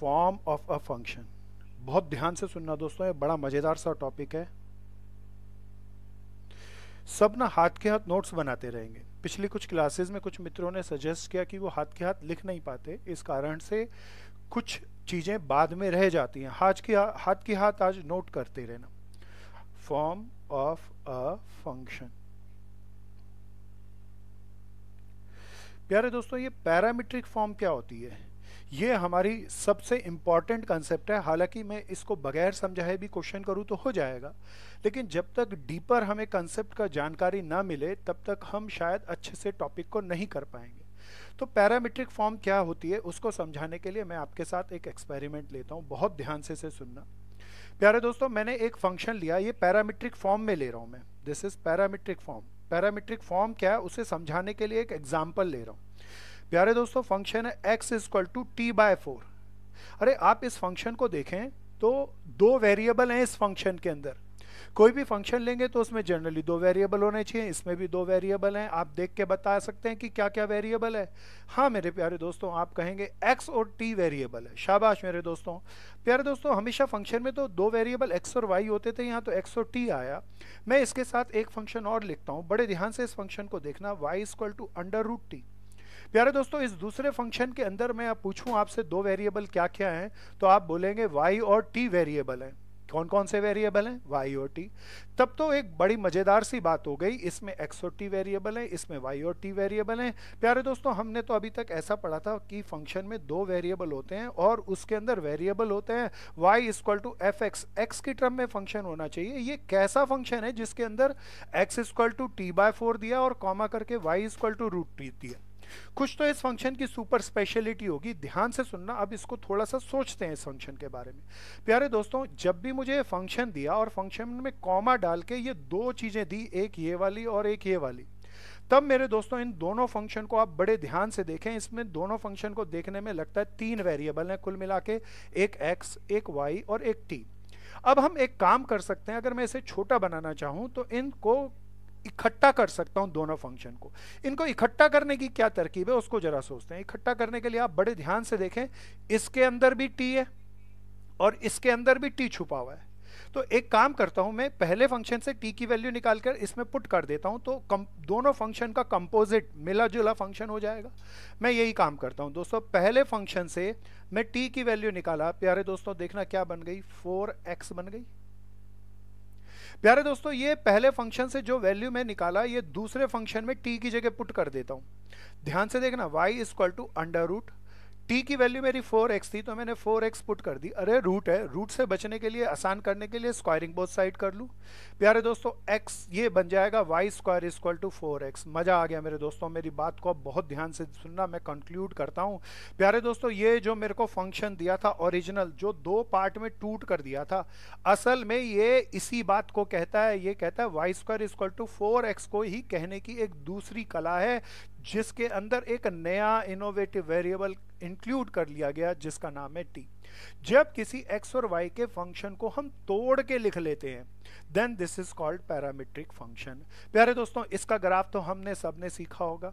form of a function बहुत ध्यान से सुनना दोस्तों ये बड़ा मज़ेदार सा टॉपिक है सब ना हाथ के हाथ नोट्स बनाते रहेंगे पिछले कुछ क्लासेस में कुछ मित्रों ने सजेस्ट किया कि वो हाथ के हाथ लिख नहीं पाते इस कारण से कुछ चीज़ें बाद में रह जाती हैं हाथ के हाथ के हाथ आज नोट करते रहना फॉर्म ऑफ अ फंक्शन प्यारे दोस्तों ये पैरामीट्रिक फॉर्म क्या होती है ये हमारी सबसे इम्पॉर्टेंट कंसेप्ट है हालांकि मैं इसको बगैर समझाए भी क्वेश्चन करूँ तो हो जाएगा लेकिन जब तक डीपर हमें कंसेप्ट का जानकारी ना मिले तब तक हम शायद अच्छे से टॉपिक को नहीं कर पाएंगे तो पैरामीट्रिक फॉर्म क्या होती है उसको समझाने के लिए मैं आपके साथ एक एक्सपेरिमेंट लेता हूँ बहुत ध्यान से से सुनना प्यारे दोस्तों मैंने एक फंक्शन लिया ये पैरामीट्रिक फॉर्म में ले रहा हूँ मैं this is parametric form parametric form क्या है उसे समझाने के लिए एक एग्जाम्पल ले रहा हूँ प्यारे दोस्तों फंक्शन है x is to t by four अरे आप इस फंक्शन को देखें तो दो वेरिएबल हैं इस फंक्शन के अंदर कोई भी फंक्शन लेंगे तो उसमें जनरली दो वेरिएबल होने चाहिए इसमें भी दो वेरिएबल हैं आप देख के बता सकते हैं कि क्या क्या वेरिएबल है हाँ मेरे प्यारे दोस्तों आप कहेंगे एक्स और टी वेरिएबल है शाबाश मेरे दोस्तों प्यारे दोस्तों हमेशा फंक्शन में तो दो वेरिएबल एक्स और वाई होते थे यहाँ तो एक्स और टी आया मैं इसके साथ एक फंक्शन और लिखता हूँ बड़े ध्यान से इस फंक्शन को देखना y is equal to under root t प्यारे दोस्तों इस दूसरे फंक्शन के अंदर मैं आप पूछूं आपसे दो वेरिएबल क्या क्या हैं तो आप बोलेंगे वाई और टी वेरिएबल हैं कौन कौन से वेरिएबल हैं वाई और टी तब तो एक बड़ी मज़ेदार सी बात हो गई इसमें एक्स और टी वेरिएबल है इसमें वाई और टी वेरिएबल हैं प्यारे दोस्तों हमने तो अभी तक ऐसा पढ़ा था कि फंक्शन में दो वेरिएबल होते हैं और उसके अंदर वेरिएबल होते हैं y is equal to f x x की टर्म में फंक्शन होना चाहिए ये कैसा फंक्शन है जिसके अंदर x is equal to t by four दिया और कॉमा करके y is equal to root t दिया कुछ तो इस फंक्शन की सुपर स्पेशलिटी होगी ध्यान से सुनना अब इसको थोड़ा सा सोचते हैं इस फंक्शन के बारे में प्यारे दोस्तों जब भी मुझे फंक्शन दिया और फंक्शन में कॉमा डाल के ये दो चीज़ें दी एक ये वाली और एक ये वाली तब मेरे दोस्तों इन दोनों फंक्शन को आप बड़े ध्यान से देखें इसमें दोनों फंक्शन को देखने में लगता है तीन वेरिएबल हैं कुल मिला के एक एक्स एक वाई और एक टी अब हम एक काम कर सकते हैं अगर मैं इसे छोटा बनाना चाहूं तो इनको इकट्ठा कर सकता हूं दोनों फंक्शन को इनको इकट्ठा करने की क्या तरकीब है उसको जरा सोचते हैं इकट्ठा करने के लिए आप बड़े ध्यान से देखें इसके अंदर भी टी है और इसके अंदर भी टी छुपा हुआ है तो एक काम करता हूं मैं पहले फंक्शन से टी की वैल्यू निकालकर इसमें पुट कर देता हूं तो कम, दोनों फंक्शन का कंपोजिट मिला जुला फंक्शन हो जाएगा मैं यही काम करता हूं दोस्तों पहले फंक्शन से मैं टी की वैल्यू निकाला प्यारे दोस्तों देखना क्या बन गई फोर एक्स बन गई प्यारे दोस्तों ये पहले फंक्शन से जो वैल्यू मैं निकाला ये दूसरे फंक्शन में टी की जगह पुट कर देता हूँ ध्यान से देखना y is to under root t की वैल्यू मेरी फोर एक्स थी तो मैंने फोर एक्स पुट कर दी अरे रूट है रूट से बचने के लिए आसान करने के लिए स्क्वायरिंग बोथ साइड कर लूँ प्यारे दोस्तों एक्स ये बन जाएगा y square is equal to four x मज़ा आ गया मेरे दोस्तों मेरी बात को बहुत ध्यान से सुनना मैं कंक्लूड करता हूँ प्यारे दोस्तों ये जो मेरे को फंक्शन दिया था ओरिजिनल जो दो पार्ट में टूट कर दिया था असल में ये इसी बात को कहता है ये कहता है y square is equal to four x को ही कहने की एक दूसरी कला है जिसके अंदर एक नया इनोवेटिव वेरिएबल इंक्लूड कर लिया गया जिसका नाम है टी जब किसी एक्स और वाई के फंक्शन को हम तोड़ के लिख लेते हैं then this is called parametric function प्यारे दोस्तों इसका ग्राफ तो हमने सबने सीखा होगा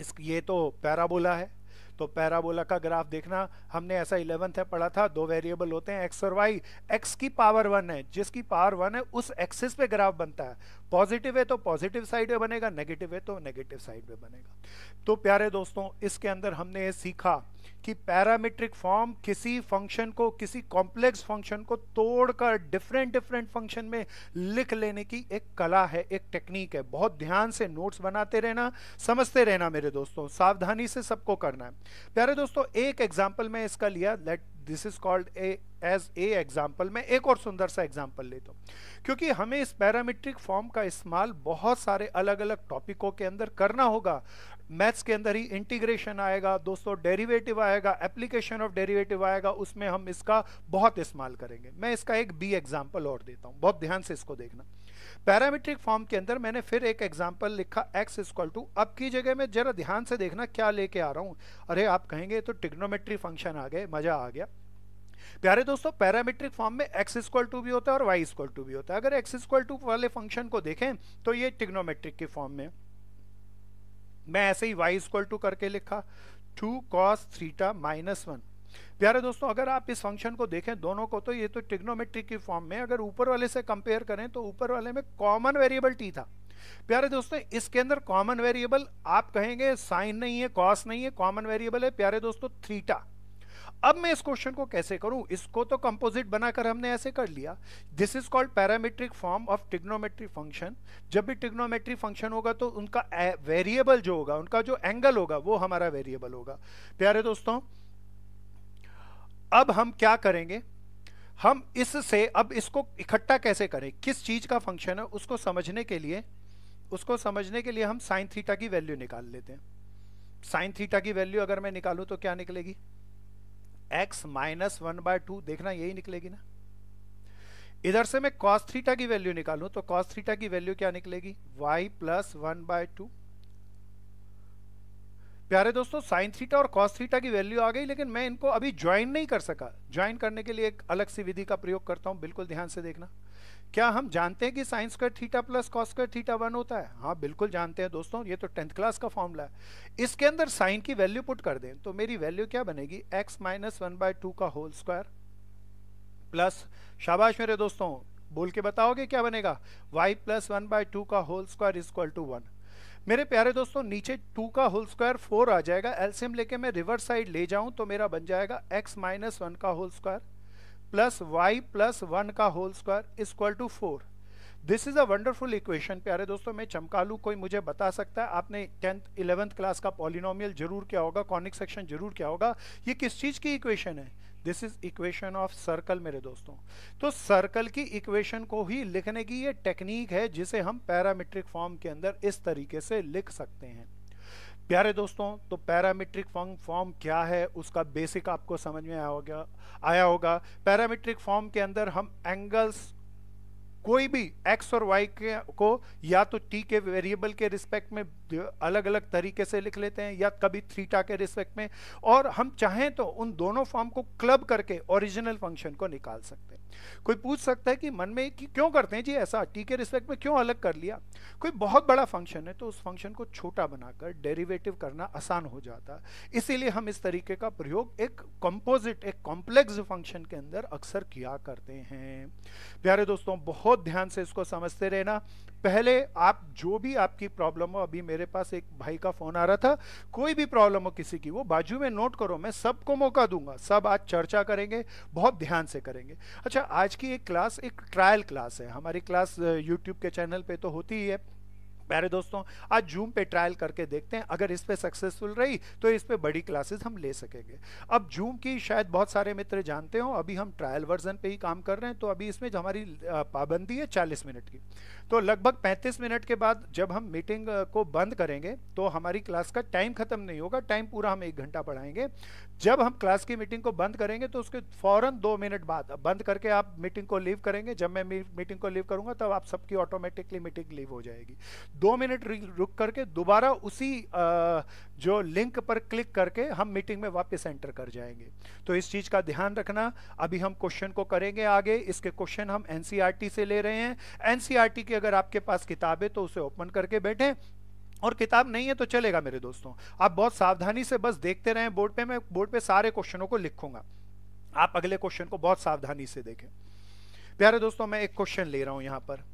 इस ये तो पैराबोला है तो पैराबोला का ग्राफ देखना हमने ऐसा इलेवंथ है पढ़ा था दो वेरिएबल होते हैं एक्स और वाई एक्स की पावर वन है जिसकी पावर वन है उस एक्सिस पे ग्राफ बनता है पॉजिटिव है तो पॉजिटिव साइड में बनेगा नेगेटिव है तो नेगेटिव साइड में बनेगा तो प्यारे दोस्तों इसके अंदर हमने ये सीखा कि पैरामीट्रिक फॉर्म किसी फंक्शन को किसी कॉम्प्लेक्स फंक्शन को तोड़कर डिफरेंट डिफरेंट फंक्शन में लिख लेने की एक कला है एक टेक्निक है बहुत ध्यान से नोट्स बनाते रहना समझते रहना मेरे दोस्तों सावधानी से सबको करना है प्यारे दोस्तों एक एग्जाम्पल मैं इसका लिया let this is called a as a example मैं एक और सुंदर सा एग्जाम्पल लेता हूँ क्योंकि हमें इस पैरामीट्रिक फॉर्म का इस्तेमाल बहुत सारे अलग अलग टॉपिकों के अंदर करना होगा मैथ्स के अंदर ही इंटीग्रेशन आएगा दोस्तों डेरिवेटिव आएगा एप्लीकेशन ऑफ डेरिवेटिव आएगा उसमें हम इसका बहुत इस्तेमाल करेंगे मैं इसका एक बी एग्जाम्पल और देता हूँ बहुत ध्यान से इसको देखना पैरामीट्रिक फॉर्म के अंदर मैंने फिर एक एग्जाम्पल लिखा एक्स इजक्वल टू अब की जगह मैं जरा ध्यान से देखना क्या लेके आ रहा हूँ अरे आप कहेंगे तो टिग्नोमेट्री फंक्शन आ गए मज़ा आ गया प्यारे दोस्तों पैरामीट्रिक फॉर्म में एक्स इक्वल टू भी होता है और वाई इक्वल टू भी होता है अगर एक्स इक्वल टू वाले फंक्शन को देखें तो ये टिग्नोमेट्रिक के फॉर्म में मैं ऐसे ही वाई इक्वल टू करके लिखा टू कॉस थ्रीटा माइनस वन प्यारे दोस्तों अगर आप इस फंक्शन को देखें दोनों को तो ये तो ट्रिग्नोमेट्री की फॉर्म में अगर ऊपर वाले से कंपेयर करें तो ऊपर वाले में कॉमन वेरिएबल टी था प्यारे दोस्तों इसके अंदर कॉमन वेरिएबल आप कहेंगे साइन नहीं है कॉस नहीं है कॉमन वेरिएबल है प्यारे दोस्तों थ्रीटा अब मैं इस क्वेश्चन को कैसे करूं इसको तो कंपोजिट बनाकर हमने ऐसे कर लिया this is called parametric form of trigonometric function जब भी टिग्नोमेट्रिक फंक्शन होगा तो उनका वेरिएबल जो होगा उनका जो एंगल होगा वो हमारा वेरिएबल होगा प्यारे दोस्तों अब हम क्या करेंगे हम इससे अब इसको इकट्ठा कैसे करें किस चीज का फंक्शन है उसको समझने के लिए उसको समझने के लिए हम साइन थीटा की वैल्यू निकाल लेते हैं साइन थीटा की वैल्यू अगर मैं निकालूं तो क्या निकलेगी x minus one by two देखना यही निकलेगी ना इधर से मैं कॉस थीटा की वैल्यू निकालू तो कॉस थीटा की वैल्यू क्या निकलेगी y plus one by two प्यारे दोस्तों साइन थीटा और कॉस थीटा की वैल्यू आ गई लेकिन मैं इनको अभी ज्वाइन नहीं कर सका ज्वाइन करने के लिए एक अलग सी विधि का प्रयोग करता हूं बिल्कुल ध्यान से देखना क्या हम जानते हैं कि sine square theta plus cos square theta one होता है हाँ बिल्कुल जानते हैं दोस्तों ये तो टेंथ क्लास का फॉर्मूला है इसके अंदर साइन की वैल्यू पुट कर दें तो मेरी वैल्यू क्या बनेगी x minus one by two का होल स्क्वायर प्लस शाबाश मेरे दोस्तों बोल के बताओगे क्या बनेगा y plus one by two का whole square is equal to one मेरे प्यारे दोस्तों नीचे टू का होल स्क्वायर फोर आ जाएगा एल्सियम लेके मैं रिवर्स साइड ले जाऊं तो मेरा बन जाएगा एक्स माइनस वन का whole square plus y plus one का whole square equal to four this is a wonderful equation प्यारे दोस्तों मैं चमका लूँ कोई मुझे बता सकता है आपने टेंथ इलेवंथ क्लास का पॉलिनोमियल जरूर क्या होगा कॉनिक सेक्शन जरूर क्या होगा ये किस चीज़ की इक्वेशन है this is equation of circle मेरे दोस्तों तो सर्कल की इक्वेशन को ही लिखने की ये टेक्निक है जिसे हम पैरामीट्रिक फॉर्म के अंदर इस तरीके से लिख सकते हैं प्यारे दोस्तों तो पैरामीट्रिक फॉर्म फॉर्म क्या है उसका बेसिक आपको समझ में आया होगा आया होगा पैरामीट्रिक फॉर्म के अंदर हम एंगल्स कोई भी एक्स और वाई के को या तो टी के वेरिएबल के रिस्पेक्ट में अलग अलग तरीके से लिख लेते हैं या कभी थ्रीटा के रिस्पेक्ट में और हम चाहें तो उन दोनों फॉर्म को क्लब करके ओरिजिनल फंक्शन को निकाल सकते हैं कोई पूछ सकता है कि मन में कि क्यों करते हैं जी ऐसा टी के रिस्पेक्ट में क्यों अलग कर लिया कोई बहुत बड़ा फंक्शन है तो उस फंक्शन को छोटा बनाकर डेरिवेटिव करना आसान हो जाता है इसीलिए हम इस तरीके का प्रयोग एक कंपोजिट एक कॉम्प्लेक्स फंक्शन के अंदर अक्सर किया करते हैं प्यारे दोस्तों बहुत ध्यान से इसको समझते रहना पहले आप जो भी आपकी प्रॉब्लम हो अभी मेरे पास एक भाई का फोन आ रहा था कोई भी प्रॉब्लम हो किसी की वो बाजू में नोट करो मैं सबको मौका दूंगा सब आज चर्चा करेंगे बहुत ध्यान से करेंगे अच्छा आज की एक क्लास एक ट्रायल क्लास है हमारी क्लास यूट्यूब uh, के चैनल पर तो होती ही है प्यारे दोस्तों आज जूम पे ट्रायल करके देखते हैं अगर इस पे सक्सेसफुल रही तो इस पे बड़ी क्लासेस हम ले सकेंगे अब जूम की शायद बहुत सारे मित्र जानते हो अभी हम ट्रायल वर्जन पे ही काम कर रहे हैं तो अभी इसमें हमारी पाबंदी है 40 मिनट की तो लगभग 35 मिनट के बाद जब हम मीटिंग को बंद करेंगे तो हमारी क्लास का टाइम खत्म नहीं होगा टाइम पूरा हम एक घंटा पढ़ाएंगे जब हम क्लास की मीटिंग को बंद करेंगे तो उसके फौरन दो मिनट बाद बंद करके आप मीटिंग को लीव करेंगे जब मैं मीटिंग को लीव करूंगा तब आप सबकी ऑटोमेटिकली मीटिंग लीव हो जाएगी दो मिनट रुक करके दोबारा उसी जो लिंक पर क्लिक करके हम मीटिंग में वापस एंटर कर जाएंगे तो इस चीज़ का ध्यान रखना अभी हम क्वेश्चन को करेंगे आगे इसके क्वेश्चन हम एन e से ले रहे हैं एन e की अगर आपके पास किताब है तो उसे ओपन करके बैठें और किताब नहीं है तो चलेगा मेरे दोस्तों आप बहुत सावधानी से बस देखते रहें बोर्ड पे मैं बोर्ड पे सारे क्वेश्चनों को लिखूंगा आप अगले क्वेश्चन को बहुत सावधानी से देखें प्यारे दोस्तों मैं एक क्वेश्चन ले रहा हूं यहां पर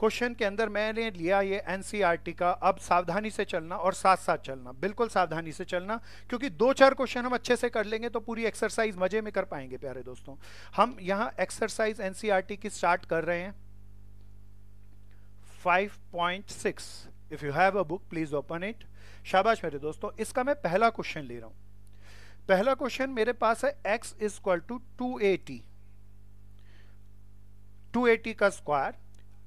क्वेश्चन के अंदर मैंने लिया ये एनसीईआरटी e का अब सावधानी से चलना और साथ साथ चलना बिल्कुल सावधानी से चलना क्योंकि दो चार क्वेश्चन हम अच्छे से कर लेंगे तो पूरी एक्सरसाइज मजे में कर पाएंगे प्यारे दोस्तों हम यहाँ एक्सरसाइज एनसीईआरटी की स्टार्ट कर रहे हैं 5.6 if you have a book please open it शाबाश मेरे दोस्तों इसका मैं पहला क्वेश्चन ले रहा हूं पहला क्वेश्चन मेरे पास है x is equal to two a t two a t का स्क्वायर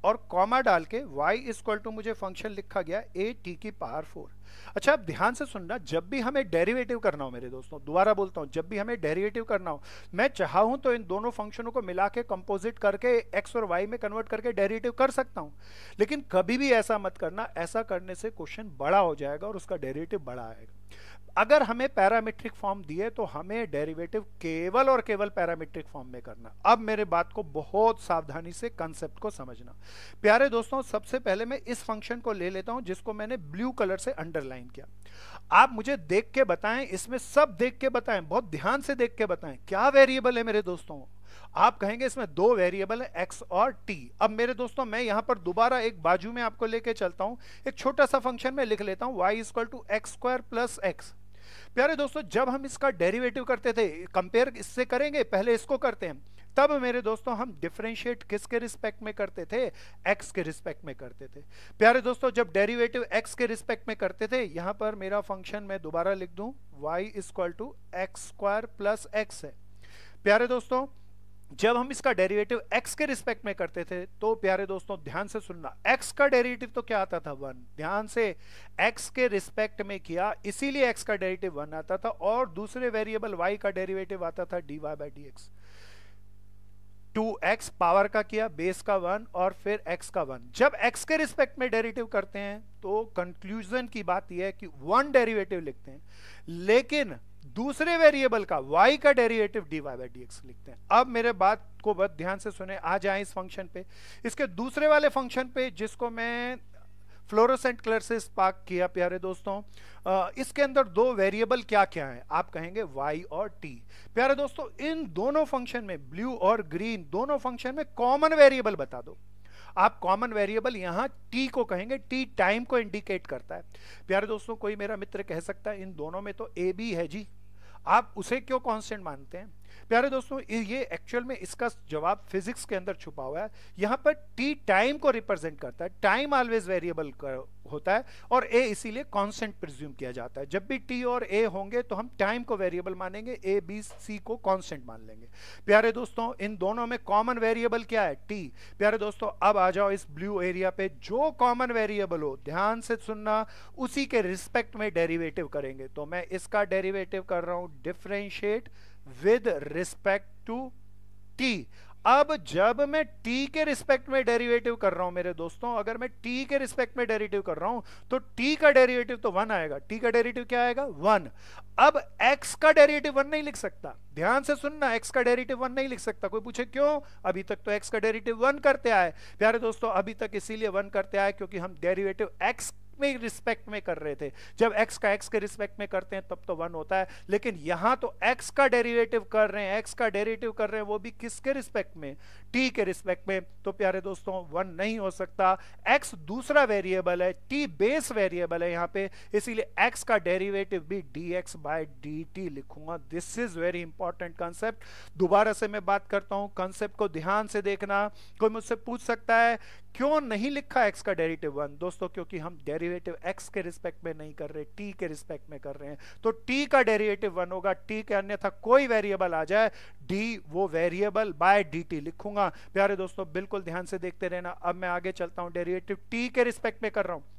और कॉमा डाल के y इज इक्वल टू मुझे फंक्शन लिखा गया ए टी की पावर फोर अच्छा आप ध्यान से सुनना जब भी हमें डेरिवेटिव करना हो मेरे दोस्तों दोबारा बोलता हूँ जब भी हमें डेरिवेटिव करना हो मैं चाहूँ तो इन दोनों फंक्शनों को मिला के कंपोजिट करके एक्स और वाई में कन्वर्ट करके डेरिवेटिव कर सकता हूँ लेकिन कभी भी ऐसा मत करना ऐसा करने से क्वेश्चन बड़ा हो जाएगा और उसका डेरिवेटिव बड़ा आएगा अगर हमें पैरामीट्रिक फॉर्म दिए तो हमें डेरिवेटिव केवल और केवल पैरामीट्रिक फॉर्म में करना अब मेरे बात को बहुत सावधानी से कंसेप्ट को समझना प्यारे दोस्तों सबसे पहले मैं इस फंक्शन को ले लेता हूं जिसको मैंने ब्लू कलर से अंडरलाइन किया आप मुझे देख के बताएं इसमें सब देख के बताएं बहुत ध्यान से देख के बताएं क्या वेरिएबल है मेरे दोस्तों आप कहेंगे इसमें दो वेरिएबल है एक्स और टी अब मेरे दोस्तों मैं यहां पर दोबारा एक बाजू में आपको लेके चलता हूं एक छोटा सा फंक्शन में लिख लेता हूं y is equal to x square plus x प्यारे दोस्तों जब हम इसका डेरिवेटिव करते थे कंपेयर इससे करेंगे पहले इसको करते हैं तब मेरे दोस्तों हम डिफ्रेंशिएट किसके रिस्पेक्ट में करते थे एक्स के रिस्पेक्ट में करते थे प्यारे दोस्तों जब डेरिवेटिव एक्स के रिस्पेक्ट में करते थे यहां पर मेरा फंक्शन मैं दोबारा लिख दूं y is equal to x square plus x है प्यारे दोस्तों जब हम इसका डेरिवेटिव x के रिस्पेक्ट में करते थे तो प्यारे दोस्तों ध्यान से सुनना x का डेरिवेटिव तो क्या आता था वन ध्यान से x के रिस्पेक्ट में किया इसीलिए x का डेरिवेटिव वन आता था और दूसरे वेरिएबल y का डेरिवेटिव आता था d y by d x two x power का किया बेस का वन और फिर x का वन जब x के रिस्पेक्ट में डेरिवेटिव करते हैं तो कंक्लूजन की बात यह है कि वन डेरिवेटिव लिखते हैं लेकिन दूसरे वेरिएबल का वाई का derivative d y by dx लिखते हैं अब मेरे बात को बहुत ध्यान से सुने आ जाए इस फंक्शन पे इसके दूसरे वाले फंक्शन पे जिसको मैं फ्लोरोसेंट कलर से स्पार्क किया प्यारे दोस्तों आ, इसके अंदर दो वेरिएबल क्या क्या हैं आप कहेंगे वाई और टी प्यारे दोस्तों इन दोनों फंक्शन में ब्लू और ग्रीन दोनों फंक्शन में कॉमन वेरिएबल बता दो आप कॉमन वेरिएबल यहां टी को कहेंगे टी टाइम को इंडिकेट करता है प्यारे दोस्तों कोई मेरा मित्र कह सकता है इन दोनों में तो ए बी है जी आप उसे क्यों कॉन्स्टेंट मानते हैं प्यारे दोस्तों ये एक्चुअल में इसका जवाब फिजिक्स के अंदर छुपा हुआ है यहाँ पर टी टाइम को रिप्रेजेंट करता है टाइम ऑलवेज वेरिएबल होता है और ए इसीलिए कॉन्स्टेंट प्रिज्यूम किया जाता है जब भी टी और ए होंगे तो हम टाइम को वेरिएबल मानेंगे ए बी सी को कॉन्स्टेंट मान लेंगे प्यारे दोस्तों इन दोनों में कॉमन वेरिएबल क्या है टी प्यारे दोस्तों अब आ जाओ इस ब्लू एरिया पे जो कॉमन वेरिएबल हो ध्यान से सुनना उसी के रिस्पेक्ट में डेरिवेटिव करेंगे तो मैं इसका डेरिवेटिव कर रहा हूँ differentiate with respect to t अब जब मैं टी के रिस्पेक्ट में डेरिवेटिव कर रहा हूं मेरे दोस्तों अगर मैं टी के रिस्पेक्ट में डेरिवेटिव कर रहा हूं तो टी का डेरिवेटिव तो वन आएगा टी का डेरिवेटिव क्या आएगा वन अब एक्स का डेरिवेटिव वन नहीं लिख सकता ध्यान से सुनना एक्स का डेरिवेटिव वन नहीं लिख सकता कोई पूछे क्यों अभी तक तो एक्स का डेरिवेटिव वन करते आए प्यारे दोस्तों अभी तक इसीलिए वन करते आए क्योंकि हम डेरिवेटिव एक्स में रिस्पेक्ट में कर रहे थे जब एक्स का एक्स के रिस्पेक्ट में करते हैं तब तो वन होता है लेकिन यहां तो एक्स का डेरिवेटिव कर रहे हैं एक्स का डेरिवेटिव कर रहे हैं वो भी किसके रिस्पेक्ट में टी के रिस्पेक्ट में तो प्यारे दोस्तों वन नहीं हो सकता एक्स दूसरा वेरिएबल है टी बेस वेरिएबल है यहाँ पे इसीलिए एक्स का डेरिवेटिव भी d x by d t लिखूंगा this is very important concept दोबारा से मैं बात करता हूँ कॉन्सेप्ट को ध्यान से देखना कोई मुझसे पूछ सकता है क्यों नहीं लिखा एक्स का डेरिवेटिव वन दोस्तों क्योंकि हम डेरिवेटिव एक्स के रिस्पेक्ट में नहीं कर रहे टी के रिस्पेक्ट में कर रहे हैं तो टी का डेरिवेटिव वन होगा टी के अन्यथा कोई वेरिएबल आ जाए डी वो वेरिएबल बाय डी टी लिखूंगा दूंगा प्यारे दोस्तों बिल्कुल ध्यान से देखते रहना अब मैं आगे चलता हूं डेरिवेटिव टी के रिस्पेक्ट में कर रहा हूं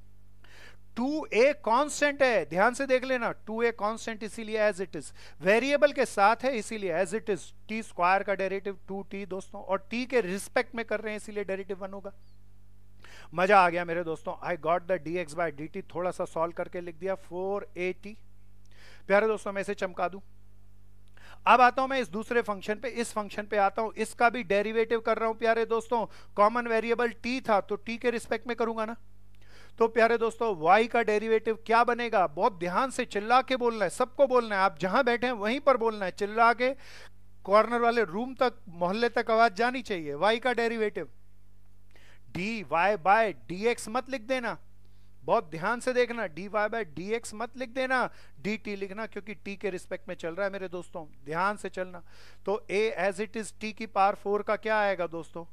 टू ए कॉन्स्टेंट है ध्यान से देख लेना टू ए कॉन्स्टेंट इसीलिए एज इट इज वेरिएबल के साथ है इसीलिए as it is t square का डेरेटिव टू टी दोस्तों और टी के रिस्पेक्ट में कर रहे हैं इसीलिए डेरेटिव वन होगा मजा आ गया मेरे दोस्तों I got the d x by d t थोड़ा सा सॉल्व करके लिख दिया फोर ए टी प्यारे दोस्तों मैं इसे चमका दूं अब आता हूं मैं इस दूसरे फंक्शन पे इस फंक्शन पे आता हूं इसका भी डेरिवेटिव कर रहा हूं प्यारे दोस्तों कॉमन वेरिएबल टी था तो टी के रिस्पेक्ट में करूंगा ना तो प्यारे दोस्तों y का डेरिवेटिव क्या बनेगा बहुत ध्यान से चिल्ला के बोलना है सबको बोलना है आप जहां बैठे हैं वहीं पर बोलना है चिल्ला के कॉर्नर वाले रूम तक मोहल्ले तक आवाज जानी चाहिए y का derivative d y by d मत लिख देना बहुत ध्यान से देखना d y by d x मत लिख देना डी टी लिखना क्योंकि टी के रिस्पेक्ट में चल रहा है मेरे दोस्तों ध्यान से चलना तो a as it is t की पार फोर का क्या आएगा दोस्तों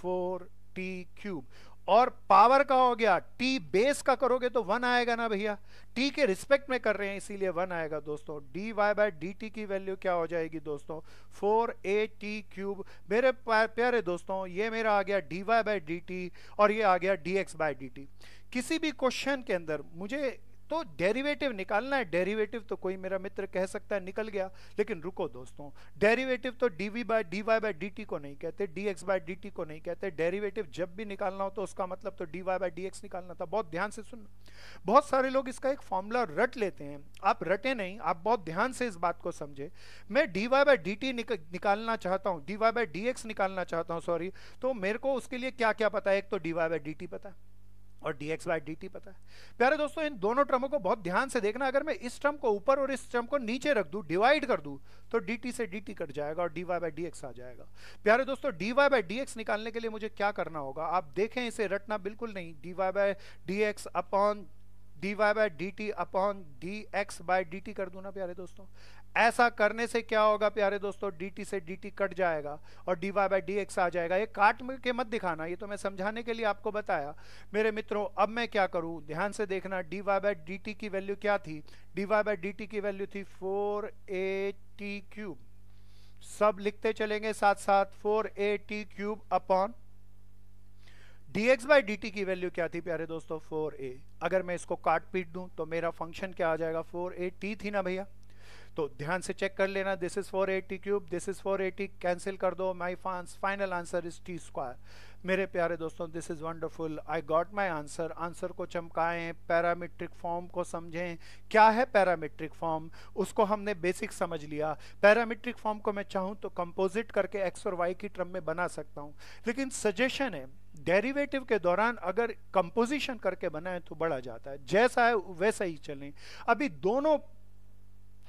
फोर टी क्यूब और पावर का हो गया टी बेस का करोगे तो वन आएगा ना भैया टी के रिस्पेक्ट में कर रहे हैं इसीलिए वन आएगा दोस्तों d y by d t की वैल्यू क्या हो जाएगी दोस्तों फोर ए टी क्यूब मेरे प्यारे दोस्तों ये मेरा आ गया d y by d t और ये आ गया d x by d t किसी भी क्वेश्चन के अंदर मुझे तो डेरिवेटिव निकालना है डेरिवेटिव तो कोई मेरा मित्र कह सकता है निकल गया लेकिन रुको दोस्तों डेरिवेटिव तो d v by d y by d t को नहीं कहते d x by d t को नहीं कहते डेरिवेटिव जब भी निकालना हो तो उसका मतलब तो d y by d x निकालना था बहुत ध्यान से सुनना बहुत सारे लोग इसका एक फॉर्मूला रट लेते हैं आप रटे नहीं आप बहुत ध्यान से इस बात को समझे मैं d y by d t निकालना चाहता हूँ d y by d x निकालना चाहता हूँ सॉरी तो मेरे को उसके लिए क्या क्या पता है एक तो d y by d t पता है और dx बाई डी पता है प्यारे दोस्तों इन दोनों टर्मों को बहुत ध्यान से देखना अगर मैं इस टर्म को ऊपर और इस टर्म को नीचे रख दूं डिवाइड कर दूं तो dt से dt कट जाएगा और dy बाई डी आ जाएगा प्यारे दोस्तों dy बाई डी निकालने के लिए मुझे क्या करना होगा आप देखें इसे रटना बिल्कुल नहीं dy by d x upon d y by d t upon d x by d कर दूं ना प्यारे दोस्तों ऐसा करने से क्या होगा प्यारे दोस्तों dt से dt कट जाएगा और dy बाई डी आ जाएगा ये काट के मत दिखाना ये तो मैं समझाने के लिए आपको बताया मेरे मित्रों अब मैं क्या करूं ध्यान से देखना dy बाई डी की वैल्यू क्या थी dy बाई डी की वैल्यू थी फोर ए टी क्यूब सब लिखते चलेंगे साथ साथ four a t cube upon dx by d की वैल्यू क्या थी प्यारे दोस्तों फोर ए अगर मैं इसको काट पीट दूं तो मेरा फंक्शन क्या आ जाएगा फोर ए टी थी ना भैया तो ध्यान से चेक कर लेना this is for a t cube this is for a t cancel कर दो my fans final answer is t square मेरे प्यारे दोस्तों this is wonderful I got my answer answer को चमकाएं पैरामीट्रिक फॉर्म को समझें क्या है पैरामीट्रिक फॉर्म उसको हमने बेसिक समझ लिया पैरामीट्रिक फॉर्म को मैं चाहूँ तो कंपोजिट करके एक्स और वाई की ट्रम में बना सकता हूँ लेकिन सजेशन है डेरिवेटिव के दौरान अगर कंपोजिशन करके बनाए तो बढ़ा जाता है जैसा है वैसा ही चलें अभी दोनों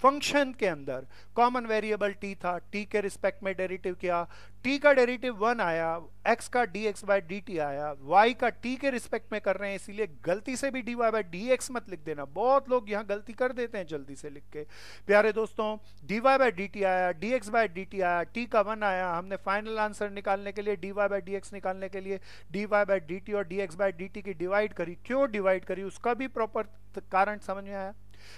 फंक्शन के अंदर कॉमन वेरिएबल टी था टी के रिस्पेक्ट में डेरिटिव किया टी का डेरिटिव वन आया एक्स का d x by d t आया वाई का टी के रिस्पेक्ट में कर रहे हैं इसीलिए गलती से भी d y by d x मत लिख देना बहुत लोग यहाँ गलती कर देते हैं जल्दी से लिख के प्यारे दोस्तों d y by d t आया d x by d t आया टी का वन आया हमने फाइनल आंसर निकालने के लिए d y by d x निकालने के लिए d y by d t और d x by d t की डिवाइड करी क्यों डिवाइड करी उसका भी प्रॉपर कारण समझ में आया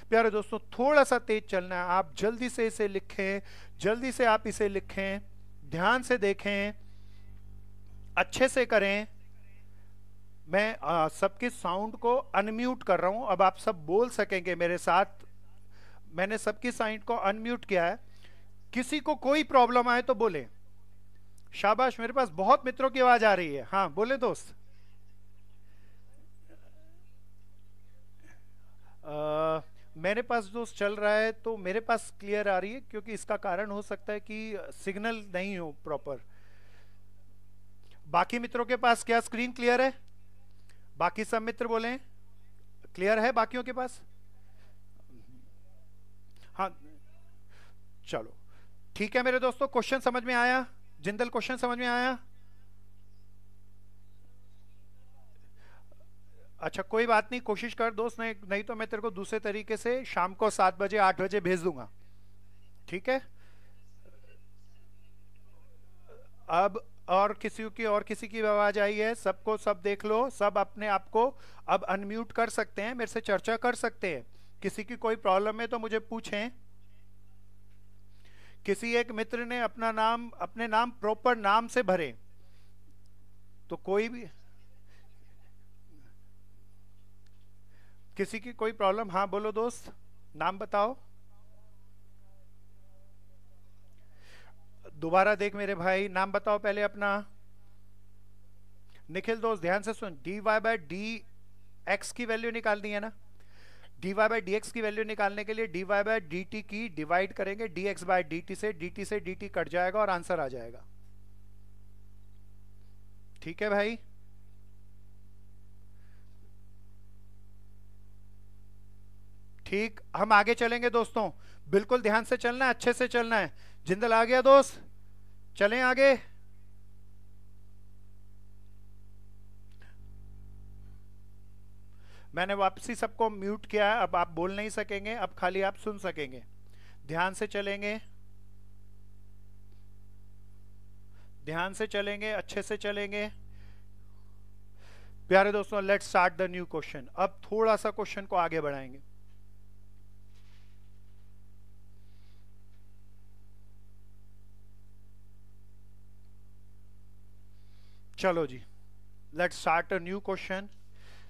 प्यारे दोस्तों थोड़ा सा तेज चलना है आप जल्दी से इसे लिखें जल्दी से आप इसे लिखें ध्यान से देखें अच्छे से करें मैं सबके साउंड को अनम्यूट कर रहा हूं अब आप सब बोल सकेंगे मेरे साथ मैंने सबकी साउंड को अनम्यूट किया है किसी को कोई प्रॉब्लम आए तो बोले शाबाश मेरे पास बहुत मित्रों की आवाज आ रही है हाँ बोले दोस्त मेरे पास जो चल रहा है तो मेरे पास क्लियर आ रही है क्योंकि इसका कारण हो सकता है कि सिग्नल नहीं हो प्रॉपर बाकी मित्रों के पास क्या स्क्रीन क्लियर है बाकी सब मित्र बोले क्लियर है बाकियों के पास हाँ चलो ठीक है मेरे दोस्तों क्वेश्चन समझ में आया जिंदल क्वेश्चन समझ में आया अच्छा कोई बात नहीं कोशिश कर दोस्त नहीं नहीं तो मैं तेरे को दूसरे तरीके से शाम को सात बजे आठ बजे भेज दूंगा ठीक है अब और किसी की और किसी की आवाज आई है सबको सब देख लो सब अपने आप को अब अनम्यूट कर सकते हैं मेरे से चर्चा कर सकते हैं किसी की कोई प्रॉब्लम है तो मुझे पूछें किसी एक मित्र ने अपना नाम अपने नाम प्रॉपर नाम से भरे तो कोई भी किसी की कोई प्रॉब्लम हाँ बोलो दोस्त नाम बताओ दोबारा देख मेरे भाई नाम बताओ पहले अपना निखिल दोस्त ध्यान से सुन d y by d x की वैल्यू निकालनी है ना d y by d x की वैल्यू निकालने के लिए d y by d t की डिवाइड करेंगे d x by d t से डी टी से डी टी कट जाएगा और आंसर आ जाएगा ठीक है भाई ठीक हम आगे चलेंगे दोस्तों बिल्कुल ध्यान से चलना है अच्छे से चलना है जिंदल आ गया दोस्त चलें आगे मैंने वापसी सबको म्यूट किया है अब आप बोल नहीं सकेंगे अब खाली आप सुन सकेंगे ध्यान से चलेंगे ध्यान से चलेंगे अच्छे से चलेंगे प्यारे दोस्तों let's start the new question अब थोड़ा सा क्वेश्चन को आगे बढ़ाएंगे चलो जी let start a new question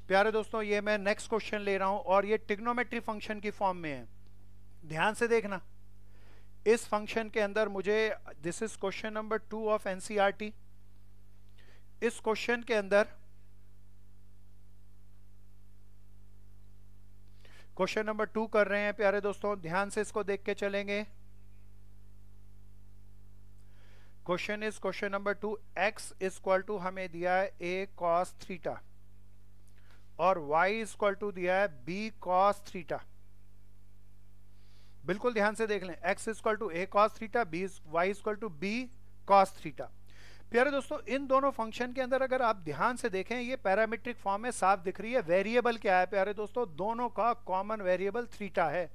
प्यारे दोस्तों ये मैं नेक्स्ट क्वेश्चन ले रहा हूं और ये टिग्नोमेट्री फंक्शन की फॉर्म में है ध्यान से देखना इस फंक्शन के अंदर मुझे this is question number two of NCERT इस क्वेश्चन के अंदर क्वेश्चन नंबर टू कर रहे हैं प्यारे दोस्तों ध्यान से इसको देख के चलेंगे question is question number two x is equal to हमें दिया है ए कॉस थ्रीटा और वाई इजक्वल टू दिया है बी कॉस थ्रीटा बिल्कुल ध्यान से देख लें x is equal to A cos थ्रीटा B Y is equal to be cos थ्रीटा प्यारे दोस्तों इन दोनों फंक्शन के अंदर अगर आप ध्यान से देखें ये पैरामीट्रिक फॉर्म में साफ दिख रही है वेरिएबल क्या है प्यारे दोस्तों दोनों का कॉमन वेरिएबल थ्रीटा है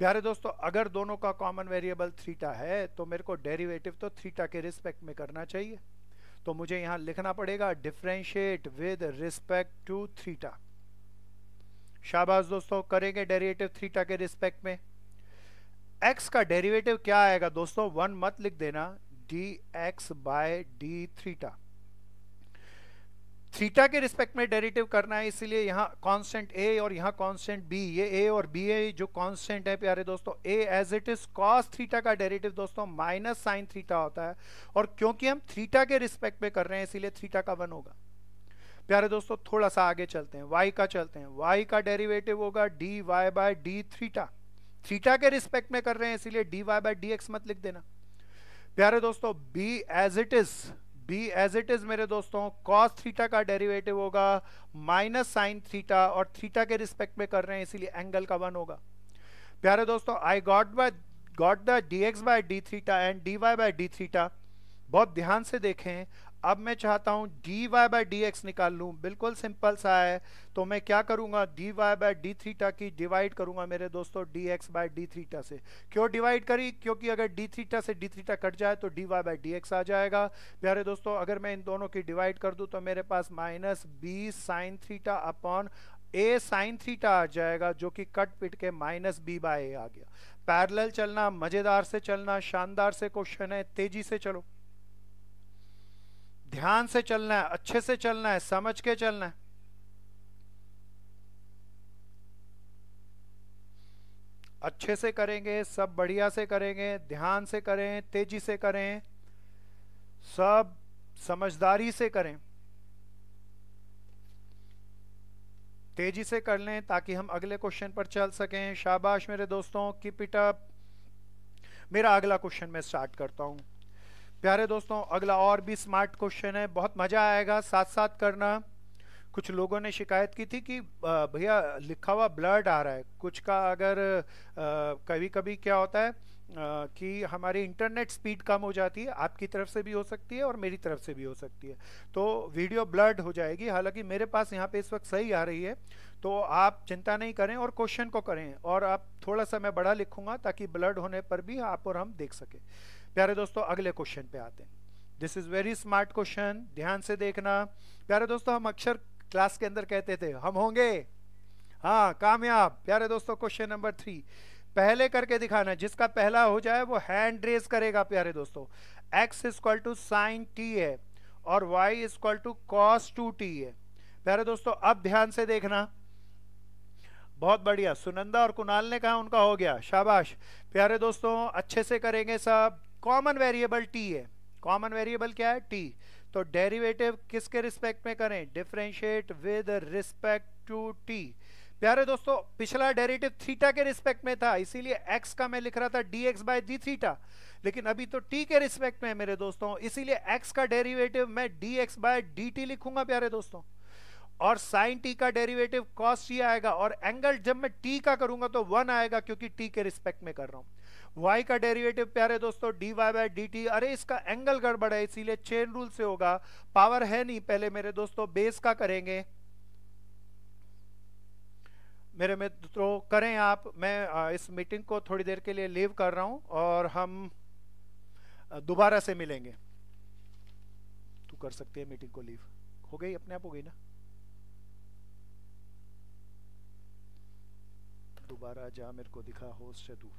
प्यारे दोस्तों अगर दोनों का कॉमन वेरिएबल थ्रीटा है तो मेरे को डेरिवेटिव तो थ्रीटा के रिस्पेक्ट में करना चाहिए तो मुझे यहां लिखना पड़ेगा डिफ्रेंशिएट विद रिस्पेक्ट टू थ्रीटा शाबाश दोस्तों करेंगे डेरिवेटिव थ्रीटा के रिस्पेक्ट में एक्स का डेरिवेटिव क्या आएगा दोस्तों वन मत लिख देना डी एक्स बाय डी थ्रीटा थीटा के रिस्पेक्ट में डेरिटिव करना है इसीलिए यहाँ कांस्टेंट ए और यहाँ कांस्टेंट बी ये ए और बी ए जो कांस्टेंट है प्यारे दोस्तों a as it is cos theta का डेरिटिव दोस्तों माइनस साइन थीटा होता है और क्योंकि हम थीटा के रिस्पेक्ट में कर रहे हैं इसीलिए थीटा का वन होगा प्यारे दोस्तों थोड़ा सा आगे चलते हैं वाई का चलते हैं वाई का डेरिवेटिव होगा d y by d theta theta के रिस्पेक्ट में कर रहे हैं इसीलिए d y by d x मत लिख देना प्यारे दोस्तों b as it is b as it is मेरे दोस्तों कॉस थीटा का डेरिवेटिव होगा माइनस साइन थीटा और थीटा के रिस्पेक्ट में कर रहे हैं इसीलिए एंगल का वन होगा प्यारे दोस्तों I got by got the d x by d theta and d y by d theta बहुत ध्यान से देखें अब मैं चाहता हूं d y by d x निकाल लूँ बिल्कुल सिंपल सा है तो मैं क्या करूंगा d y by d theta की डिवाइड करूंगा मेरे दोस्तों d x by d theta से क्यों डिवाइड करी क्योंकि अगर डी थीटा से डी थीटा कट जाए तो d y by d x आ जाएगा प्यारे दोस्तों अगर मैं इन दोनों की डिवाइड कर दूँ तो मेरे पास minus b sine theta upon a sine theta आ जाएगा जो कि कट पिट के माइनस बी बाय ए आ गया पैरेलल चलना मज़ेदार से चलना शानदार से क्वेश्चन है तेज़ी से चलो ध्यान से चलना है अच्छे से चलना है समझ के चलना है अच्छे से करेंगे सब बढ़िया से करेंगे ध्यान से करें तेजी से करें सब समझदारी से करें तेजी से कर लें ताकि हम अगले क्वेश्चन पर चल सकें शाबाश मेरे दोस्तों कीप इट अप मेरा अगला क्वेश्चन मैं स्टार्ट करता हूं प्यारे दोस्तों अगला और भी स्मार्ट क्वेश्चन है बहुत मज़ा आएगा साथ साथ करना कुछ लोगों ने शिकायत की थी कि भैया लिखा हुआ ब्लड आ रहा है कुछ का अगर कभी कभी क्या होता है कि हमारी इंटरनेट स्पीड कम हो जाती है आपकी तरफ से भी हो सकती है और मेरी तरफ से भी हो सकती है तो वीडियो ब्लड हो जाएगी हालांकि मेरे पास यहाँ पे इस वक्त सही आ रही है तो आप चिंता नहीं करें और क्वेश्चन को करें और आप थोड़ा सा मैं बड़ा लिखूंगा ताकि ब्लड होने पर भी आप और हम देख सकें प्यारे दोस्तों अगले क्वेश्चन पे आते हैं this is very smart question ध्यान से देखना प्यारे दोस्तों हम अक्षर क्लास के अंदर कहते थे हम होंगे हाँ कामयाब प्यारे दोस्तों क्वेश्चन नंबर थ्री पहले करके दिखाना जिसका पहला हो जाए वो हैंड रेस करेगा प्यारे दोस्तों x is equal to sine t है और y is equal to cos two t है प्यारे दोस्तों अब ध्यान से देखना बहुत बढ़िया सुनंदा और कुणाल ने कहा उनका हो गया शाबाश प्यारे दोस्तों अच्छे से करेंगे सब कॉमन वेरिएबल टी है कॉमन वेरिएबल क्या है टी तो डेरिवेटिव किसके रिस्पेक्ट में करें differentiate with respect to t प्यारे दोस्तों पिछला डेरिवेटिव थीटा के रिस्पेक्ट में था इसीलिए एक्स का मैं लिख रहा था d x by d theta लेकिन अभी तो टी के रिस्पेक्ट में है मेरे दोस्तों इसीलिए एक्स का डेरिवेटिव मैं डी एक्स बाय डी लिखूंगा प्यारे दोस्तों और साइन टी का डेरिवेटिव कॉस टी आएगा और एंगल जब मैं टी का करूंगा तो वन आएगा क्योंकि टी के रिस्पेक्ट में कर रहा हूं वाई का डेरिवेटिव प्यारे दोस्तों d y by d t अरे इसका एंगल गड़बड़ है इसीलिए चेन रूल से होगा पावर है नहीं पहले मेरे दोस्तों बेस का करेंगे मेरे मित्रों करें आप मैं इस मीटिंग को थोड़ी देर के लिए लीव कर रहा हूं और हम दोबारा से मिलेंगे तू कर सकती है मीटिंग को लीव हो गई अपने आप हो गई ना दोबारा जा मेरे को दिखा होस्ट है तू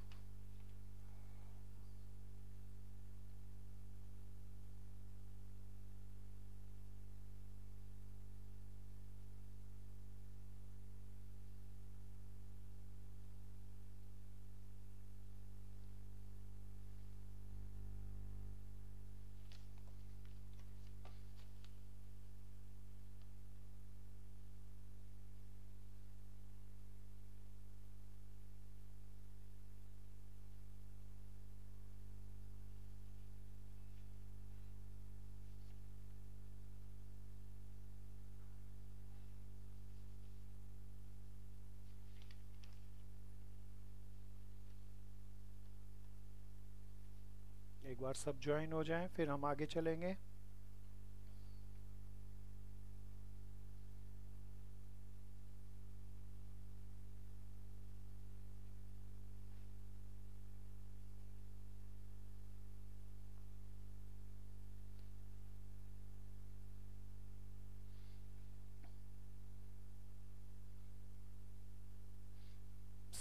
एक बार सब ज्वाइन हो जाएं फिर हम आगे चलेंगे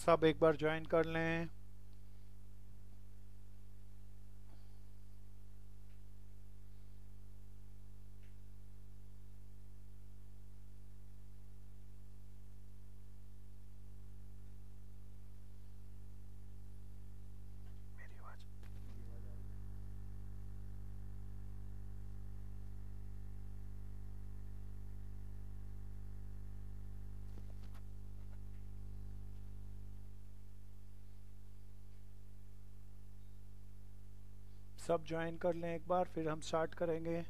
सब एक बार ज्वाइन कर लें सब ज्वाइन कर लें एक बार फिर हम स्टार्ट करेंगे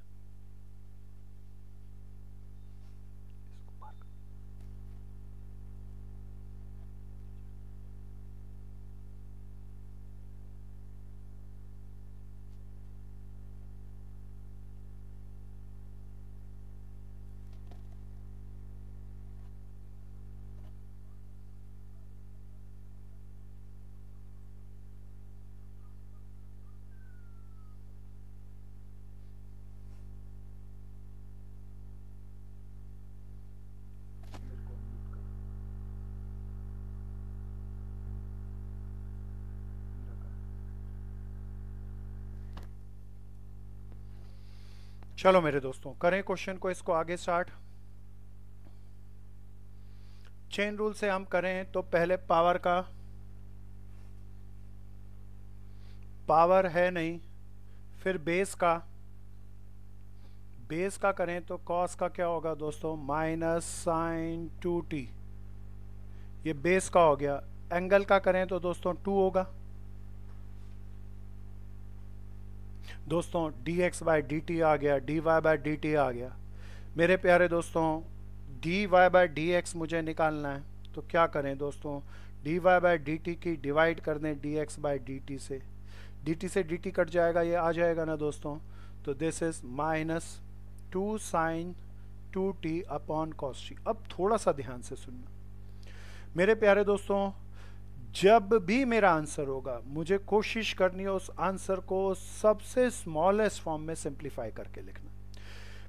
चलो मेरे दोस्तों करें क्वेश्चन को इसको आगे स्टार्ट चेन रूल से हम करें तो पहले पावर का पावर है नहीं फिर बेस का बेस का करें तो कॉस का क्या होगा दोस्तों माइनस साइन टू टी ये बेस का हो गया एंगल का करें तो दोस्तों टू होगा दोस्तों d x by d t आ गया d y by d t आ गया मेरे प्यारे दोस्तों d y by d x मुझे निकालना है तो क्या करें दोस्तों d y by d t की डिवाइड कर दें d x by d t से डी टी से डी टी कट जाएगा ये आ जाएगा ना दोस्तों तो this is minus two sine two t upon कॉस्टी अब थोड़ा सा ध्यान से सुनना मेरे प्यारे दोस्तों जब भी मेरा आंसर होगा मुझे कोशिश करनी है उस आंसर को सबसे स्मॉलेस्ट फॉर्म में सिंप्लीफाई करके लिखना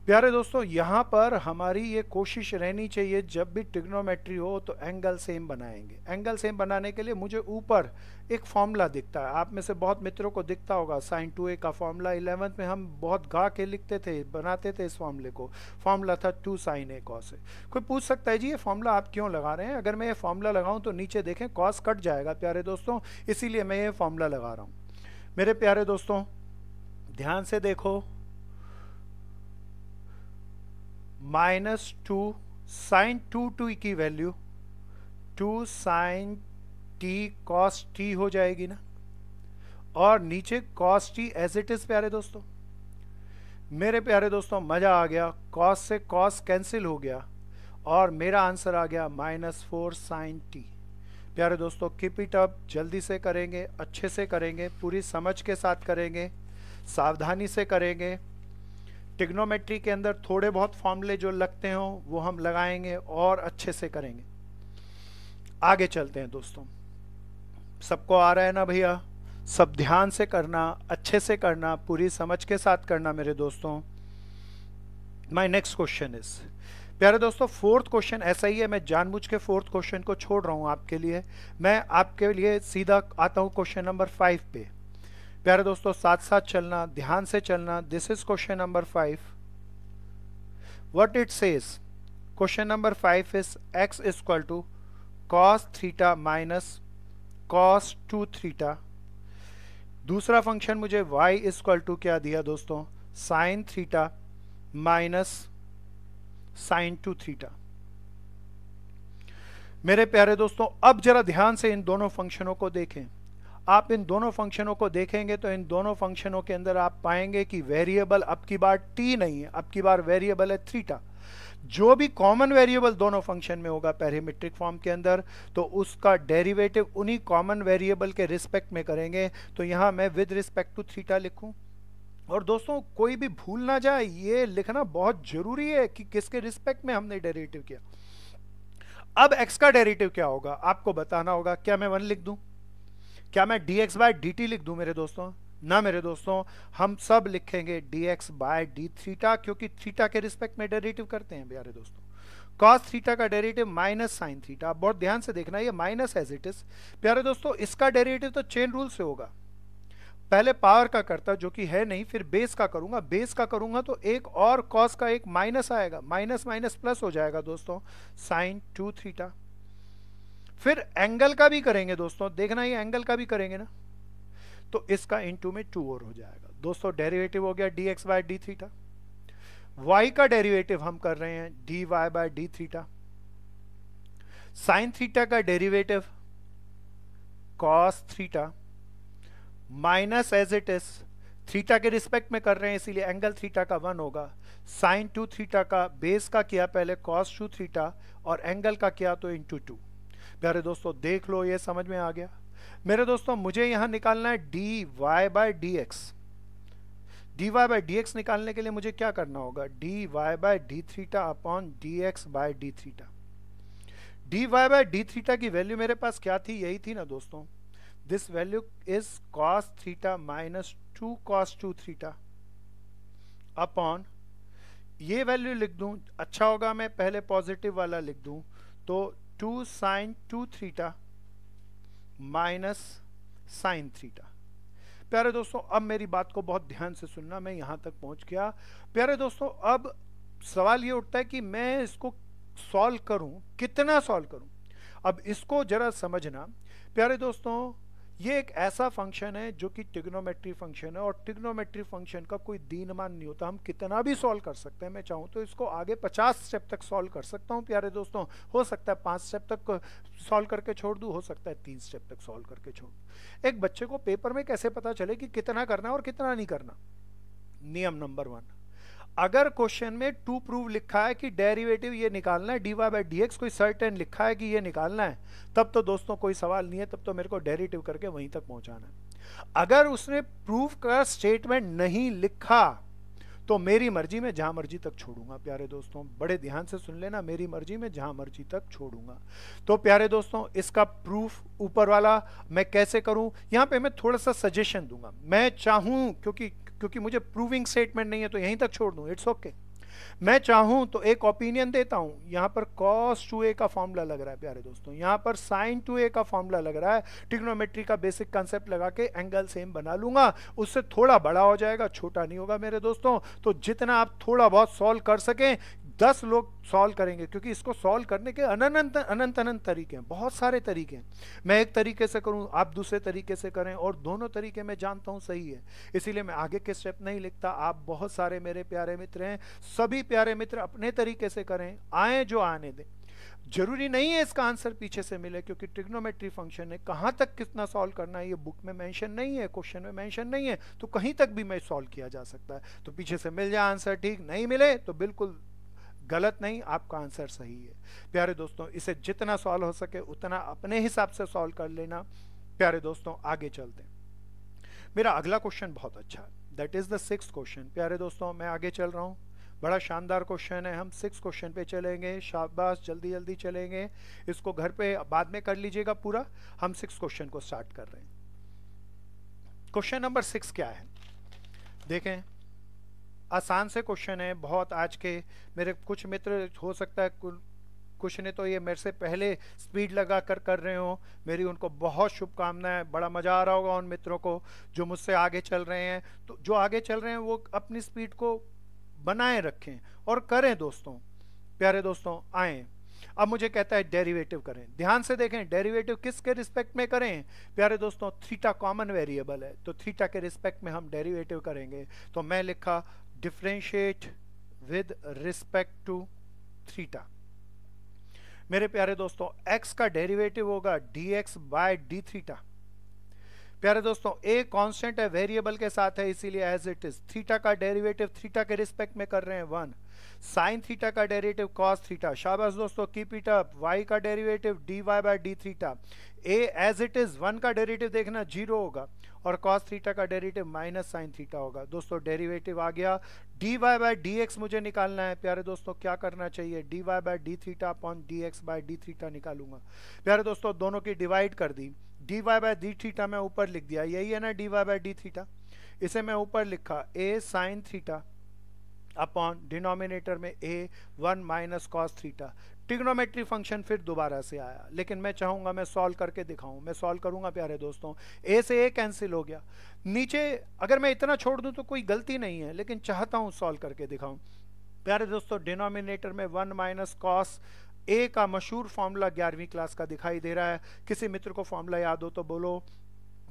प्यारे दोस्तों यहाँ पर हमारी ये कोशिश रहनी चाहिए जब भी टिग्नोमेट्री हो तो एंगल सेम बनाएंगे एंगल सेम बनाने के लिए मुझे ऊपर एक फॉर्मूला दिखता है आप में से बहुत मित्रों को दिखता होगा साइन टू ए का फॉर्मूला इलेवंथ में हम बहुत गा के लिखते थे बनाते थे इस फॉर्मूले को फॉर्मूला था two sine a cos a कोई पूछ सकता है जी ये फॉर्मूला आप क्यों लगा रहे हैं अगर मैं ये फॉर्मूला लगाऊँ तो नीचे देखें कॉस कट जाएगा प्यारे दोस्तों इसीलिए मैं ये फॉर्मूला लगा रहा हूँ मेरे प्यारे दोस्तों ध्यान से देखो minus two sine two two की value two sine t cos t हो जाएगी ना और नीचे cos t as it is प्यारे दोस्तों मेरे प्यारे दोस्तों मज़ा आ गया कॉस से कॉस कैंसिल हो गया और मेरा आंसर आ गया माइनस फोर साइन टी प्यारे दोस्तों कीप इट अप जल्दी से करेंगे अच्छे से करेंगे पूरी समझ के साथ करेंगे सावधानी से करेंगे टिग्नोमेट्री के अंदर थोड़े बहुत फॉर्मूले जो लगते हो वो हम लगाएंगे और अच्छे से करेंगे आगे चलते हैं दोस्तों सबको आ रहा है ना भैया सब ध्यान से करना अच्छे से करना पूरी समझ के साथ करना मेरे दोस्तों माय नेक्स्ट क्वेश्चन इज प्यारे दोस्तों फोर्थ क्वेश्चन ऐसा ही है मैं जानबूझ के फोर्थ क्वेश्चन को छोड़ रहा हूँ आपके लिए मैं आपके लिए सीधा आता हूँ क्वेश्चन नंबर फाइव पे प्यारे दोस्तों साथ साथ चलना ध्यान से चलना this is question number five what it says question number five is x is equal to cos थ्रीटा माइनस कॉस टू थ्रीटा दूसरा फंक्शन मुझे y इज इक्वल टू क्या दिया दोस्तों साइन थ्रीटा माइनस साइन टू थ्रीटा मेरे प्यारे दोस्तों अब जरा ध्यान से इन दोनों फंक्शनों को देखें आप इन दोनों फंक्शनों को देखेंगे तो इन दोनों फंक्शनों के अंदर आप पाएंगे कि वेरिएबल अब की बार टी नहीं है अब की बार वेरिएबल है थ्रीटा जो भी कॉमन वेरिएबल दोनों फंक्शन में होगा पैरीमेट्रिक फॉर्म के अंदर तो उसका डेरिवेटिव उन्हीं कॉमन वेरिएबल के रिस्पेक्ट में करेंगे तो यहाँ मैं विद रिस्पेक्ट टू थ्रीटा लिखूँ और दोस्तों कोई भी भूल ना जाए ये लिखना बहुत ज़रूरी है कि किसके रिस्पेक्ट में हमने डेरिवेटिव किया अब एक्स का डेरिवेटिव क्या होगा आपको बताना होगा क्या मैं वन लिख दूं क्या मैं dx x by d t लिख दू मेरे दोस्तों ना मेरे दोस्तों हम सब लिखेंगे dx एक्स बाय थीटा क्योंकि थीटा के रिस्पेक्ट में डेरेटिव करते हैं प्यारे दोस्तों कॉस थीटा का डेरेटिव माइनस साइन थीटा बहुत ध्यान से देखना ये माइनस एज इट इज प्यारे दोस्तों इसका डेरेटिव तो चेन रूल से होगा पहले पावर का करता जो कि है नहीं फिर बेस का करूंगा बेस का करूंगा तो एक और कॉस का एक माइनस आएगा माइनस माइनस प्लस हो जाएगा दोस्तों साइन टू थीटा फिर एंगल का भी करेंगे दोस्तों देखना ये एंगल का भी करेंगे ना तो इसका इनटू में टू और हो जाएगा दोस्तों डेरिवेटिव हो गया d x by d theta y का डेरिवेटिव हम कर रहे हैं d y by d theta sine theta का derivative cos theta minus as it is theta के रिस्पेक्ट में कर रहे हैं इसीलिए एंगल थीटा का वन होगा साइन टू थीटा का बेस का किया पहले कॉस टू थीटा और एंगल का किया तो इंटू टू प्यारे दोस्तों देख लो ये समझ में आ गया मेरे दोस्तों मुझे यहां निकालना है d y by d x d y by d x निकालने के लिए मुझे क्या करना होगा d y by d theta upon d x by d theta d y by d theta की वैल्यू मेरे पास क्या थी यही थी ना दोस्तों this value is cos theta minus two cos two theta upon ये वैल्यू लिख दूं अच्छा होगा मैं पहले पॉजिटिव वाला लिख दूं तो two sine two theta minus sine theta प्यारे दोस्तों अब मेरी बात को बहुत ध्यान से सुनना मैं यहां तक पहुंच गया प्यारे दोस्तों अब सवाल ये उठता है कि मैं इसको सॉल्व करूं कितना सॉल्व करूं अब इसको जरा समझना प्यारे दोस्तों ये एक ऐसा फंक्शन है जो कि टिग्नोमेट्री फंक्शन है और टिग्नोमेट्री फंक्शन का कोई दीन मान नहीं होता हम कितना भी सॉल्व कर सकते हैं मैं चाहूँ तो इसको आगे पचास स्टेप तक सॉल्व कर सकता हूँ प्यारे दोस्तों हो सकता है पाँच स्टेप तक सॉल्व करके छोड़ दूँ हो सकता है तीन स्टेप तक सॉल्व करके छोड़ दूँ एक बच्चे को पेपर में कैसे पता चले कि कितना करना है और कितना नहीं करना नियम नंबर वन अगर क्वेश्चन में टू प्रूव लिखा है कि डेरिवेटिव ये निकालना है d y by d x कोई सर्टेन लिखा है कि ये निकालना है तब तो दोस्तों कोई सवाल नहीं है तब तो मेरे को डेरिवेटिव करके वहीं तक पहुंचाना है अगर उसने प्रूफ का स्टेटमेंट नहीं लिखा तो मेरी मर्जी में जहां मर्जी तक छोड़ूंगा प्यारे दोस्तों बड़े ध्यान से सुन लेना मेरी मर्जी में जहां मर्जी तक छोड़ूंगा तो प्यारे दोस्तों इसका प्रूफ ऊपर वाला मैं कैसे करूं यहां पे मैं थोड़ा सा सजेशन दूंगा मैं चाहूं क्योंकि क्योंकि मुझे प्रूविंग स्टेटमेंट नहीं है तो यहीं तक छोड़ दूँ इट्स ओके मैं चाहूँ तो एक ओपिनियन देता हूँ यहाँ पर कॉस टू ए का फॉर्मूला लग रहा है प्यारे दोस्तों यहाँ पर साइन टू ए का फॉर्मूला लग रहा है टिक्नोमेट्री का बेसिक कंसेप्ट लगा के एंगल सेम बना लूंगा उससे थोड़ा बड़ा हो जाएगा छोटा नहीं होगा मेरे दोस्तों तो जितना आप थोड़ा बहुत सॉल्व कर सकें दस लोग सॉल्व करेंगे क्योंकि इसको सॉल्व करने के अनंत अनंत अनंत तरीके हैं बहुत सारे तरीके हैं मैं एक तरीके से करूं आप दूसरे तरीके से करें और दोनों तरीके मैं जानता हूं सही है इसीलिए मैं आगे के स्टेप नहीं लिखता आप बहुत सारे मेरे प्यारे मित्र हैं सभी प्यारे मित्र अपने तरीके से करें आए जो आने दें जरूरी नहीं है इसका आंसर पीछे से मिले क्योंकि ट्रिग्नोमेट्री फंक्शन है कहाँ तक कितना सॉल्व करना है ये बुक में मेंशन नहीं है क्वेश्चन में मेंशन नहीं है तो कहीं तक भी मैं सॉल्व किया जा सकता है तो पीछे से मिल जाए आंसर ठीक नहीं मिले तो बिल्कुल गलत नहीं आपका आंसर सही है प्यारे दोस्तों इसे जितना सॉल्व हो सके उतना अपने हिसाब से सॉल्व कर लेना प्यारे दोस्तों आगे चलते हैं मेरा अगला क्वेश्चन बहुत अच्छा है that is the six question प्यारे दोस्तों मैं आगे चल रहा हूँ बड़ा शानदार क्वेश्चन है हम सिक्स क्वेश्चन पे चलेंगे शाबाश जल्दी जल्दी चलेंगे इसको घर पे बाद में कर लीजिएगा पूरा हम सिक्स क्वेश्चन को स्टार्ट कर रहे हैं क्वेश्चन नंबर सिक्स क्या है देखें आसान से क्वेश्चन है बहुत आज के मेरे कुछ मित्र हो सकता है कुछ ने तो ये मेरे से पहले स्पीड लगा कर कर रहे हो मेरी उनको बहुत शुभकामनाएं बड़ा मज़ा आ रहा होगा उन मित्रों को जो मुझसे आगे चल रहे हैं तो जो आगे चल रहे हैं वो अपनी स्पीड को बनाए रखें और करें दोस्तों प्यारे दोस्तों आए अब मुझे कहता है डेरिवेटिव करें ध्यान से देखें डेरिवेटिव किसके रिस्पेक्ट में करें प्यारे दोस्तों थीटा कॉमन वेरिएबल है तो थीटा के रिस्पेक्ट में हम डेरिवेटिव करेंगे तो मैं लिखा differentiate with respect to theta मेरे प्यारे दोस्तों x का डेरिवेटिव होगा dx x by d theta प्यारे दोस्तों a कांस्टेंट है वेरिएबल के साथ है इसीलिए एज इट इज थीटा का डेरिवेटिव थीटा के रिस्पेक्ट में कर रहे हैं वन साइन थीटा का डेरिवेटिव कॉस थीटा शाबाश दोस्तों कीप इट अप वाई का derivative d y by d theta a as it is one का डेरिवेटिव देखना जीरो होगा और कॉस थीटा का डेरिवेटिव माइनस साइन थीटा होगा दोस्तों डेरिवेटिव आ गया d y by d x मुझे निकालना है प्यारे दोस्तों क्या करना चाहिए d y by d theta upon d x by d theta निकालूंगा प्यारे दोस्तों दोनों की डिवाइड कर दी d y by d theta मैं ऊपर लिख दिया यही है ना d y by d theta इसे मैं ऊपर लिखा a sine theta upon denominator में a one minus cos theta trigonometry function फिर दोबारा से आया लेकिन मैं चाहूँगा मैं सॉल्व करके दिखाऊँ मैं सॉल्व करूँगा प्यारे दोस्तों ए से ए कैंसिल हो गया नीचे अगर मैं इतना छोड़ दूँ तो कोई गलती नहीं है लेकिन चाहता हूँ सॉल्व करके दिखाऊँ प्यारे दोस्तों डिनोमिनेटर में वन माइनस कॉस ए का मशहूर फॉर्मूला ग्यारहवीं क्लास का दिखाई दे रहा है किसी मित्र को फॉर्मूला याद हो तो बोलो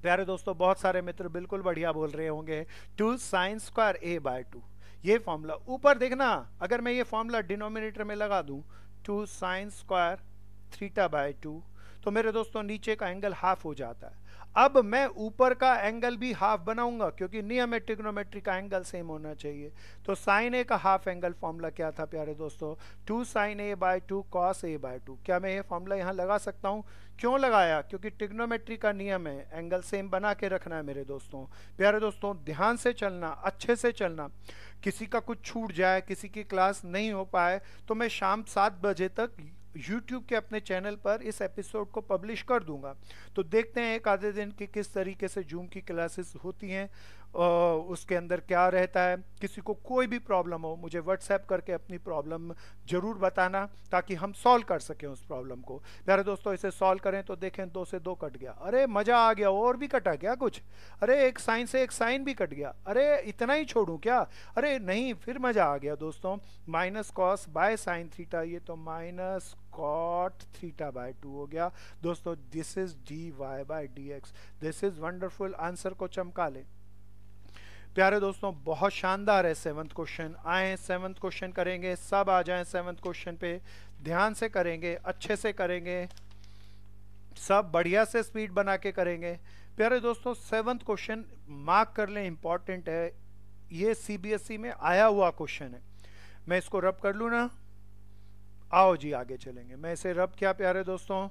प्यारे दोस्तों बहुत सारे मित्र बिल्कुल बढ़िया बोल रहे होंगे two sines square a by two ये फॉर्मूला ऊपर देखना अगर मैं ये फॉर्मूला डिनोमिनेटर में लगा दूं टू साइन स्क्वायर थ्रीटा बाय टू तो मेरे दोस्तों नीचे का एंगल हाफ हो जाता है अब मैं ऊपर का एंगल भी हाफ बनाऊंगा क्योंकि नियम है ट्रिग्नोमेट्री का एंगल सेम होना चाहिए तो साइन ए का हाफ एंगल फॉर्मूला क्या था प्यारे दोस्तों two sine a by two cos a by two क्या मैं ये फॉर्मूला यहाँ लगा सकता हूँ क्यों लगाया क्योंकि ट्रिग्नोमेट्री का नियम है एंगल सेम बना के रखना है मेरे दोस्तों प्यारे दोस्तों ध्यान से चलना अच्छे से चलना किसी का कुछ छूट जाए किसी की क्लास नहीं हो पाए तो मैं शाम सात बजे तक यूट्यूब के अपने चैनल पर इस एपिसोड को पब्लिश कर दूंगा तो देखते हैं एक आधे दिन की किस तरीके से जूम की क्लासेस होती हैं उसके अंदर क्या रहता है किसी को कोई भी प्रॉब्लम हो मुझे व्हाट्सएप करके अपनी प्रॉब्लम ज़रूर बताना ताकि हम सॉल्व कर सकें उस प्रॉब्लम को प्यारे दोस्तों इसे सॉल्व करें तो देखें दो से दो कट गया अरे मज़ा आ गया और भी कटा गया कुछ अरे एक साइन से एक साइन भी कट गया अरे इतना ही छोड़ूँ क्या अरे नहीं फिर मज़ा आ गया दोस्तों minus cos by sine theta ये तो minus cot theta by two हो गया दोस्तों this is d y by d x this is wonderful answer को चमका लें प्यारे दोस्तों बहुत शानदार है सेवन्थ क्वेश्चन आए सेवन्थ क्वेश्चन करेंगे सब आ जाएं सेवन्थ क्वेश्चन पे ध्यान से करेंगे अच्छे से करेंगे सब बढ़िया से स्पीड बना के करेंगे प्यारे दोस्तों सेवन्थ क्वेश्चन मार्क कर लें इम्पॉर्टेंट है ये सीबीएसई e में आया हुआ क्वेश्चन है मैं इसको रब कर लूँ ना आओ जी आगे चलेंगे मैं इसे रब क्या प्यारे दोस्तों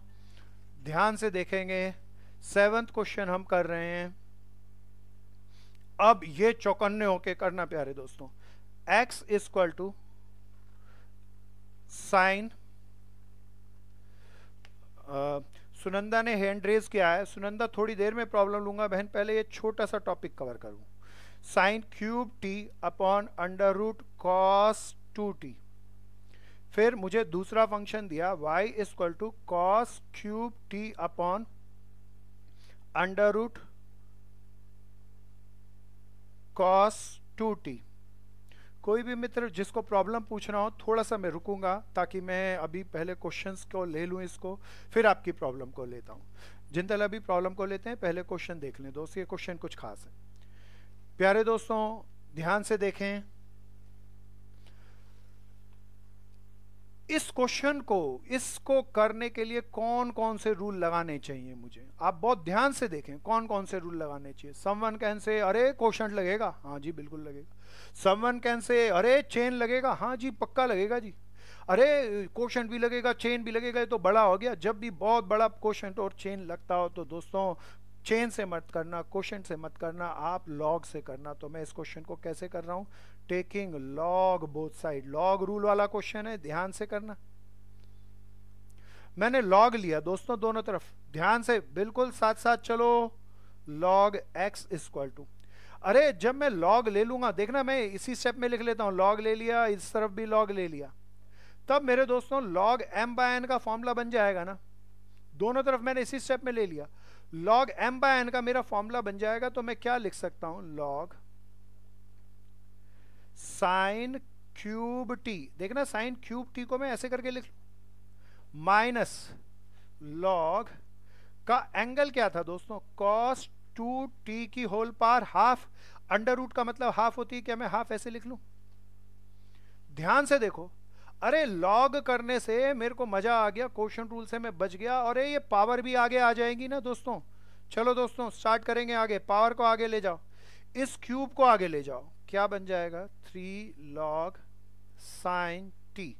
ध्यान से देखेंगे सेवन्थ क्वेश्चन हम कर रहे हैं अब ये चौकन्ने होके करना प्यारे दोस्तों x is equal to sine Sunanda ने हैंड रेज किया है सुनंदा थोड़ी देर में प्रॉब्लम लूंगा बहन पहले ये छोटा सा टॉपिक कवर करूं sine cube t upon under root cos two t फिर मुझे दूसरा फंक्शन दिया y is equal to cos cube t upon under root cos two t कोई भी मित्र जिसको प्रॉब्लम पूछना हो थोड़ा सा मैं रुकूंगा ताकि मैं अभी पहले क्वेश्चंस को ले लूँ इसको फिर आपकी प्रॉब्लम को लेता हूँ जिंदल अभी प्रॉब्लम को लेते हैं पहले क्वेश्चन देख लें दोस्त ये क्वेश्चन कुछ खास है प्यारे दोस्तों ध्यान से देखें इस क्वेश्चन को इसको करने के लिए कौन कौन से रूल लगाने चाहिए मुझे आप बहुत ध्यान से देखें कौन कौन से रूल लगाने चाहिए समवन कैन से अरे क्वेश्चन लगेगा हाँ जी बिल्कुल लगेगा समवन कैन से अरे चेन लगेगा हाँ जी पक्का लगेगा जी अरे क्वेश्चन भी लगेगा चेन भी लगेगा तो बड़ा हो गया जब भी बहुत बड़ा क्वेश्चन और चेन लगता हो तो दोस्तों चेन से मत करना क्वेश्चन से मत करना आप लॉग से करना तो मैं इस क्वेश्चन को कैसे कर रहा हूँ taking log both side log rule वाला क्वेश्चन है ध्यान से करना मैंने लॉग लिया दोस्तों दोनों तरफ ध्यान से बिल्कुल साथ साथ चलो लॉग एक्स इक्वल टू अरे जब मैं लॉग ले लूंगा देखना मैं इसी स्टेप में लिख लेता हूं लॉग ले लिया इस तरफ भी लॉग ले लिया तब मेरे दोस्तों लॉग एम बाय एन का फॉर्मूला बन जाएगा ना दोनों तरफ मैंने इसी स्टेप में ले लिया लॉग एम बाय एन का मेरा फॉर्मूला बन जाएगा तो मैं क्या लिख सकता हूं लॉग साइन क्यूब टी देखना साइन क्यूब टी को मैं ऐसे करके लिख लू माइनस लॉग का एंगल क्या था दोस्तों कॉस टू टी की whole power half under root का मतलब हाफ होती है क्या मैं हाफ ऐसे लिख लू ध्यान से देखो अरे लॉग करने से मेरे को मजा आ गया क्वेश्चन रूल से मैं बच गया और ये पावर भी आगे आ जाएगी ना दोस्तों चलो दोस्तों स्टार्ट करेंगे आगे पावर को आगे ले जाओ इस क्यूब को आगे ले जाओ क्या बन जाएगा three log sine t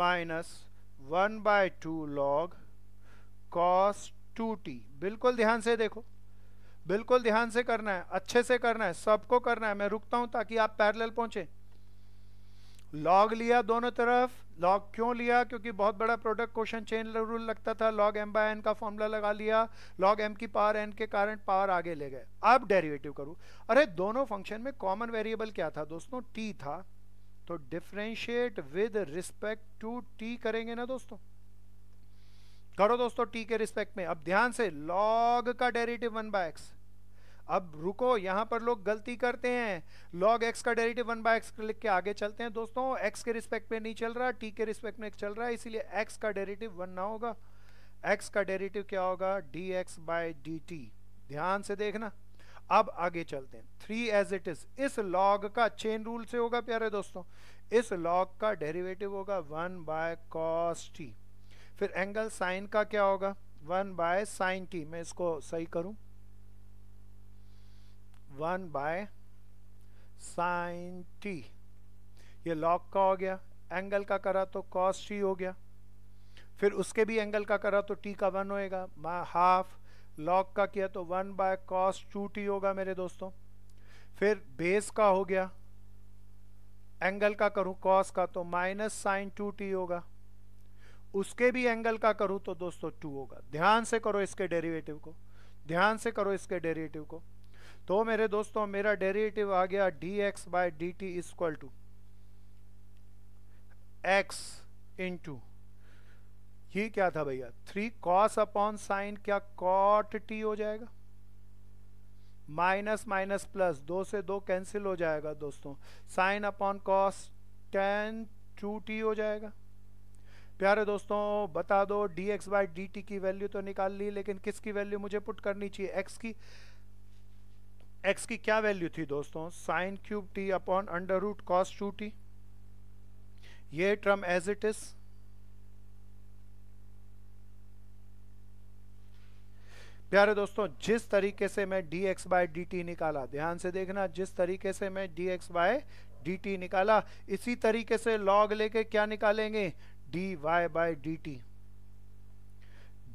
minus one by two log cos two t बिल्कुल ध्यान से देखो बिल्कुल ध्यान से करना है अच्छे से करना है सबको करना है मैं रुकता हूं ताकि आप पैरेलल पहुंचे लॉग लिया दोनों तरफ लॉग क्यों लिया क्योंकि बहुत बड़ा प्रोडक्ट क्वेश्चन चेन रूल लगता था लॉग एम बाय एन का फॉर्मूला लगा लिया लॉग एम की पावर एन के कारण पावर आगे ले गए अब डेरिवेटिव करूं अरे दोनों फंक्शन में कॉमन वेरिएबल क्या था दोस्तों टी था तो differentiate with respect to t करेंगे ना दोस्तों करो दोस्तों टी के रिस्पेक्ट में अब ध्यान से लॉग का डेरिवेटिव वन बाय एक्स अब रुको यहाँ पर लोग गलती करते हैं लॉग एक्स का डेरिटिव वन बाय एक्स लिख के आगे चलते हैं दोस्तों एक्स के रिस्पेक्ट में नहीं चल रहा टी के रिस्पेक्ट में चल रहा है इसीलिए एक्स का डेरिटिव वन ना होगा एक्स का डेरिटिव क्या होगा d x by d t ध्यान से देखना अब आगे चलते हैं थ्री एज इट इज इस लॉग का चेन रूल से होगा प्यारे दोस्तों इस लॉग का डेरिवेटिव होगा वन बाय कॉस टी फिर एंगल साइन का क्या होगा वन बाय साइन टी मैं इसको सही करूं वन बाय साइन टी ये लॉग का हो गया एंगल का करा तो कॉस टी हो गया फिर उसके भी एंगल का करा तो टी का वन होएगा हाफ लॉग का किया तो one by cos two t होगा मेरे दोस्तों फिर बेस का हो गया एंगल का करूं कॉस का तो माइनस साइन टू टी होगा उसके भी एंगल का करूं तो दोस्तों टू होगा ध्यान से करो इसके डेरिवेटिव को ध्यान से करो इसके डेरिवेटिव को तो मेरे दोस्तों मेरा डेरिवेटिव आ गया d x by d t equal to x into ये क्या था भैया थ्री कॉस अपॉन साइन क्या कॉट टी हो जाएगा माइनस माइनस प्लस दो से दो कैंसिल हो जाएगा दोस्तों sine upon cos tan two t हो जाएगा प्यारे दोस्तों बता दो d x by d t की वैल्यू तो निकाल ली लेकिन किसकी वैल्यू मुझे पुट करनी चाहिए एक्स की एक्स की क्या वैल्यू थी दोस्तों sine cube t upon under root cos two t ये ट्रम एज इट इज प्यारे दोस्तों जिस तरीके से मैं d x by d t निकाला ध्यान से देखना जिस तरीके से मैं d x by d t निकाला इसी तरीके से लॉग लेके क्या निकालेंगे d y by d t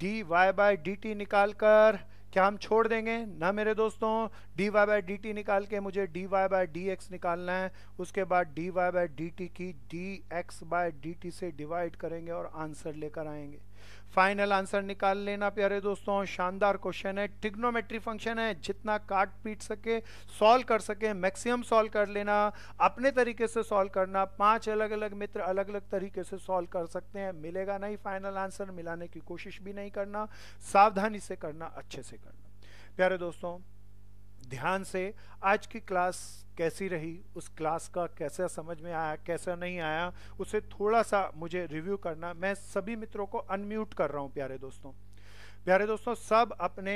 d y by d t निकालकर क्या हम छोड़ देंगे ना मेरे दोस्तों d y by d t निकाल के मुझे d y by d x निकालना है उसके बाद d y by d t की d x by d t से डिवाइड करेंगे और आंसर लेकर आएंगे फाइनल आंसर निकाल लेना प्यारे दोस्तों शानदार क्वेश्चन है टिग्नोमेट्री फंक्शन है जितना काट पीट सके सॉल्व कर सके मैक्सिमम सॉल्व कर लेना अपने तरीके से सॉल्व करना पांच अलग अलग मित्र अलग अलग तरीके से सॉल्व कर सकते हैं मिलेगा नहीं फाइनल आंसर मिलाने की कोशिश भी नहीं करना सावधानी से करना अच्छे से करना प्यारे दोस्तों ध्यान से आज की क्लास कैसी रही उस क्लास का कैसा समझ में आया कैसा नहीं आया उसे थोड़ा सा मुझे रिव्यू करना मैं सभी मित्रों को अनम्यूट कर रहा हूँ प्यारे दोस्तों प्यारे दोस्तों सब अपने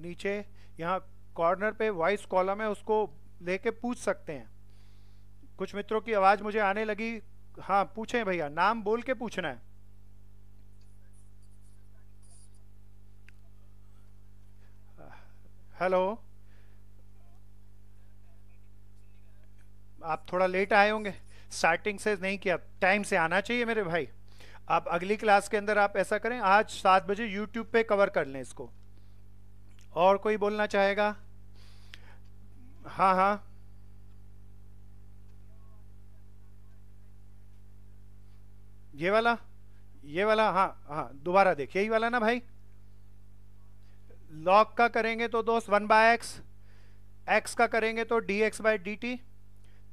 नीचे यहाँ कॉर्नर पे वॉइस कॉलम है उसको लेके पूछ सकते हैं कुछ मित्रों की आवाज़ मुझे आने लगी हाँ पूछें भैया नाम बोल के पूछना है हेलो आप थोड़ा लेट आए होंगे स्टार्टिंग से नहीं किया टाइम से आना चाहिए मेरे भाई आप अगली क्लास के अंदर आप ऐसा करें आज सात बजे यूट्यूब पे कवर कर लें इसको और कोई बोलना चाहेगा हाँ हाँ ये वाला ये वाला हाँ हाँ दोबारा देखिए यही वाला ना भाई लॉग का करेंगे तो दोस्त वन बाय एक्स एक्स का करेंगे तो d x by d t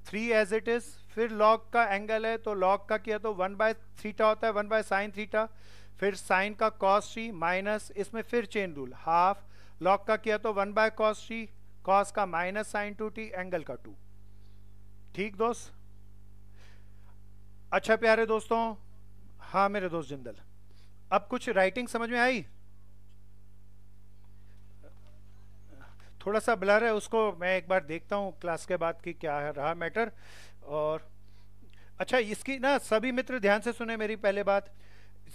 three as it is फिर लॉग का एंगल है तो लॉग का किया तो वन बाय थ्रीटा होता है वन बाय साइन थ्रीटा फिर साइन का कॉस थ्री माइनस इसमें फिर चेन रूल हाफ लॉग का किया तो one by cos three cos का minus sine two t angle का टू ठीक दोस्त अच्छा प्यारे दोस्तों हाँ मेरे दोस्त जिंदल अब कुछ राइटिंग समझ में आई थोड़ा सा ब्लर है उसको मैं एक बार देखता हूँ क्लास के बाद कि क्या रहा मैटर और अच्छा इसकी ना सभी मित्र ध्यान से सुने मेरी पहले बात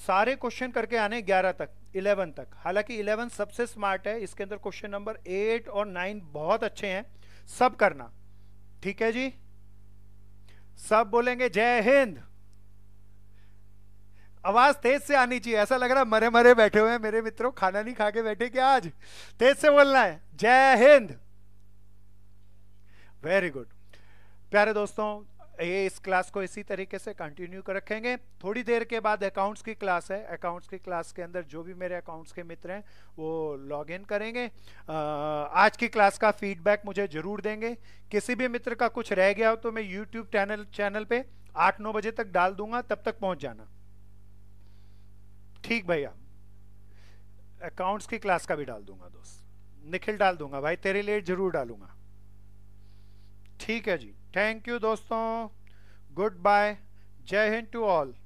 सारे क्वेश्चन करके आने 11 तक 11 तक हालांकि 11 सबसे स्मार्ट है इसके अंदर क्वेश्चन नंबर एट और नाइन बहुत अच्छे हैं सब करना ठीक है जी सब बोलेंगे जय हिंद आवाज तेज से आनी चाहिए ऐसा लग रहा मरे मरे बैठे हुए हैं मेरे मित्रों खाना नहीं खा के बैठे क्या आज तेज से बोलना है जय हिंद वेरी गुड प्यारे दोस्तों ये इस क्लास को इसी तरीके से कंटिन्यू कर रखेंगे थोड़ी देर के बाद अकाउंट्स की क्लास है अकाउंट्स की क्लास के अंदर जो भी मेरे अकाउंट्स के मित्र हैं वो लॉग इन करेंगे आ, आज की क्लास का फीडबैक मुझे ज़रूर देंगे किसी भी मित्र का कुछ रह गया हो तो मैं यूट्यूब चैनल चैनल पे आठ नौ बजे तक डाल दूंगा तब तक पहुंच जाना ठीक भैया अकाउंट्स की क्लास का भी डाल दूंगा दोस्त निखिल डाल दूंगा भाई तेरे लिए जरूर डालूंगा ठीक है जी थैंक यू दोस्तों गुड बाय जय हिंद टू ऑल